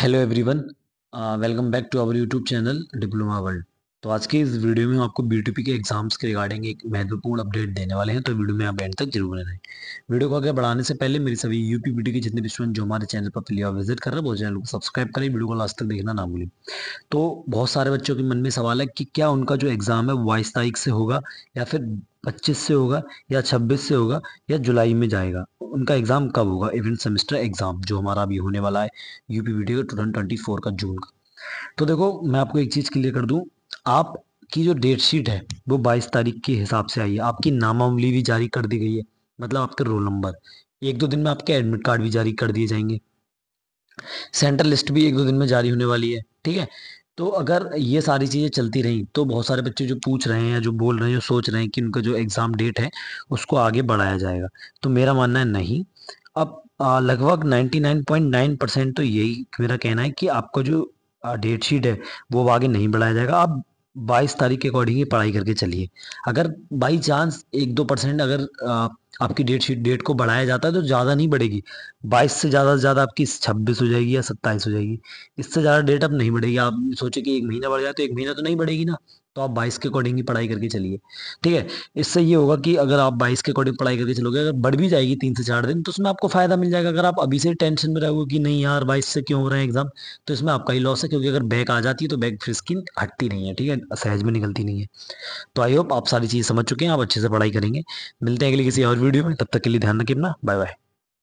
hello everyone welcome back to our YouTube channel diploma world तो आज के इस वीडियो में आपको बी के एग्जाम्स के रिगार्डिंग एक महत्वपूर्ण अपडेट देने वाले हैं तो वीडियो में आप एंड तक जरूर रहें वीडियो को आगे बढ़ाने से पहले मेरी सभी यूपी बी के जितने भी स्टूडेंट जो हमारे चैनल पर पहली विजिट कर रहे हैं वो चैनल को सब्सक्राइब करें वीडियो को लास्ट तक देखना ना भूलें तो बहुत सारे बच्चों के मन में सवाल है कि क्या उनका जो एग्ज़ाम है बाईस तारीख से होगा या फिर पच्चीस से होगा या छब्बीस से होगा या जुलाई में जाएगा उनका एग्ज़ाम कब होगा इवन सेमेस्टर एग्ज़ाम जो हमारा अभी होने वाला है यूपी बी का टू का जून का तो देखो मैं आपको एक चीज़ क्लियर कर दू आप की जो डेट शीट है वो 22 तारीख के हिसाब से आई है आपकी नामावली भी जारी कर दी गई है मतलब आपके रोल नंबर एक दो दिन में आपके एडमिट कार्ड भी जारी कर दिए जाएंगे सेंटर लिस्ट भी एक दो दिन में जारी होने वाली है ठीक है तो अगर ये सारी चीज़ें चलती रहीं तो बहुत सारे बच्चे जो पूछ रहे हैं या जो बोल रहे हैं जो सोच रहे हैं कि उनका जो एग्ज़ाम डेट है उसको आगे बढ़ाया जाएगा तो मेरा मानना है नहीं अब लगभग 99.9 परसेंट तो यही मेरा कहना है कि आपका जो डेट शीट है वो आगे नहीं बढ़ाया जाएगा आप बाईस तारीख के अकॉर्डिंग ही पढ़ाई करके चलिए अगर बाई चांस एक दो परसेंट अगर आपकी डेट शीट डेट को बढ़ाया जाता है तो ज़्यादा नहीं बढ़ेगी बाईस से ज़्यादा से ज़्यादा आपकी छब्बीस हो जाएगी या सत्ताईस हो जाएगी इससे ज़्यादा डेट अब नहीं बढ़ेगी आप सोचे कि एक महीना बढ़ जाए तो एक महीना तो नहीं बढ़ेगी ना तो आप बाईस के अकॉर्डिंग ही पढ़ाई करके चलिए ठीक है इससे ये होगा कि अगर आप बाईस के अकॉर्डिंग पढ़ाई करके चलोगे अगर बढ़ भी जाएगी तीन से चार दिन तो उसमें आपको फायदा मिल जाएगा अगर आप अभी से टेंशन में रहोगे कि नहीं यार बाईस से क्यों हो रहे हैं एग्जाम तो इसमें आपका ही लॉस है क्योंकि अगर बैक आ जाती है तो बैक फिर स्किन हटती नहीं है ठीक है सहज में निकलती नहीं है तो आई होप आप सारी चीज़ समझ चुके हैं आप अच्छे से पढ़ाई करेंगे मिलते हैं अगले किसी और वीडियो में तब तक के लिए ध्यान रखिए अपना बाय बाय